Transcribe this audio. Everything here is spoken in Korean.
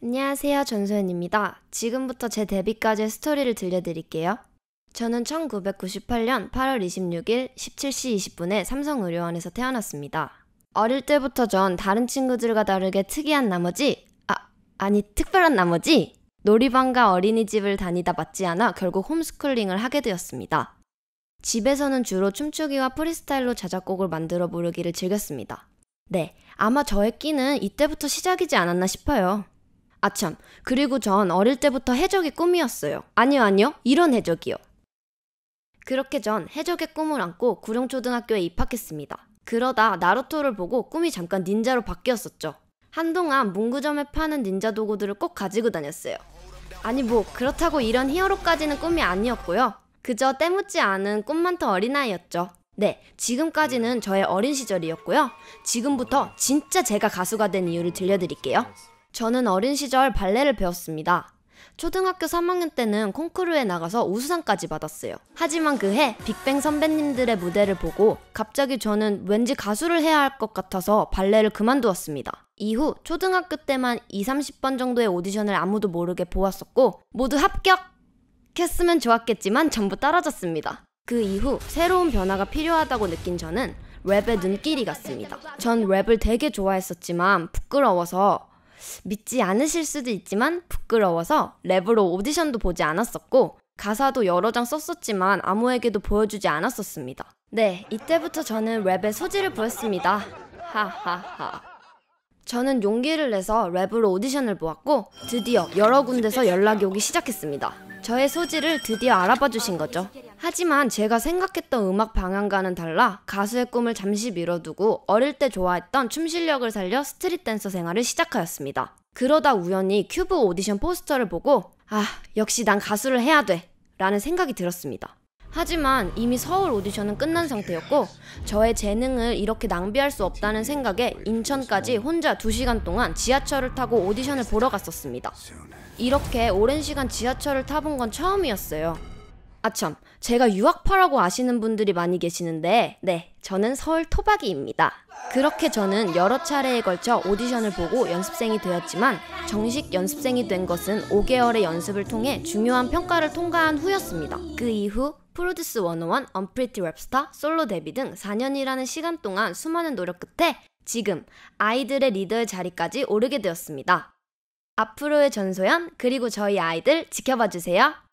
안녕하세요. 전소연입니다. 지금부터 제 데뷔까지의 스토리를 들려드릴게요. 저는 1998년 8월 26일 17시 20분에 삼성의료원에서 태어났습니다. 어릴 때부터 전 다른 친구들과 다르게 특이한 나머지, 아, 아니, 특별한 나머지, 놀이방과 어린이집을 다니다 맞지 않아 결국 홈스쿨링을 하게 되었습니다. 집에서는 주로 춤추기와 프리스타일로 자작곡을 만들어 부르기를 즐겼습니다. 네, 아마 저의 끼는 이때부터 시작이지 않았나 싶어요. 아참, 그리고 전 어릴 때부터 해적이 꿈이었어요. 아니요, 아니요. 이런 해적이요. 그렇게 전 해적의 꿈을 안고 구룡초등학교에 입학했습니다. 그러다 나루토를 보고 꿈이 잠깐 닌자로 바뀌었었죠. 한동안 문구점에 파는 닌자 도구들을 꼭 가지고 다녔어요. 아니 뭐 그렇다고 이런 히어로까지는 꿈이 아니었고요. 그저 때묻지 않은 꿈만 더 어린아이였죠. 네, 지금까지는 저의 어린 시절이었고요. 지금부터 진짜 제가 가수가 된 이유를 들려드릴게요. 저는 어린 시절 발레를 배웠습니다. 초등학교 3학년 때는 콩쿠르에 나가서 우수상까지 받았어요. 하지만 그 해 빅뱅 선배님들의 무대를 보고 갑자기 저는 왠지 가수를 해야 할 것 같아서 발레를 그만두었습니다. 이후 초등학교 때만 2, 30번 정도의 오디션을 아무도 모르게 보았었고 모두 합격! 했으면 좋았겠지만 전부 떨어졌습니다. 그 이후 새로운 변화가 필요하다고 느낀 저는 랩에 눈길이 갔습니다. 전 랩을 되게 좋아했었지만 부끄러워서 믿지 않으실 수도 있지만 부끄러워서 랩으로 오디션도 보지 않았었고 가사도 여러 장 썼었지만 아무에게도 보여주지 않았었습니다. 네, 이때부터 저는 랩의 소질을 보였습니다. 하하하. 저는 용기를 내서 랩으로 오디션을 보았고 드디어 여러 군데서 연락이 오기 시작했습니다. 저의 소질을 드디어 알아봐 주신 거죠. 하지만 제가 생각했던 음악 방향과는 달라 가수의 꿈을 잠시 미뤄두고 어릴 때 좋아했던 춤 실력을 살려 스트릿 댄서 생활을 시작하였습니다. 그러다 우연히 큐브 오디션 포스터를 보고 아, 역시 난 가수를 해야 돼! 라는 생각이 들었습니다. 하지만 이미 서울 오디션은 끝난 상태였고 저의 재능을 이렇게 낭비할 수 없다는 생각에 인천까지 혼자 2시간 동안 지하철을 타고 오디션을 보러 갔었습니다. 이렇게 오랜 시간 지하철을 타본 건 처음이었어요. 아참, 제가 유학파라고 아시는 분들이 많이 계시는데, 네, 저는 서울 토박이입니다. 그렇게 저는 여러 차례에 걸쳐 오디션을 보고 연습생이 되었지만, 정식 연습생이 된 것은 5개월의 연습을 통해 중요한 평가를 통과한 후였습니다. 그 이후 프로듀스 101, 언프리티 랩스타, 솔로 데뷔 등 4년이라는 시간 동안 수많은 노력 끝에 지금 아이들의 리더의 자리까지 오르게 되었습니다. 앞으로의 전소연, 그리고 저희 아이들 지켜봐 주세요.